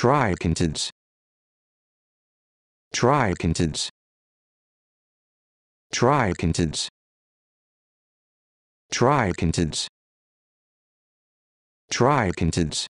contents. Try contents. Try contents.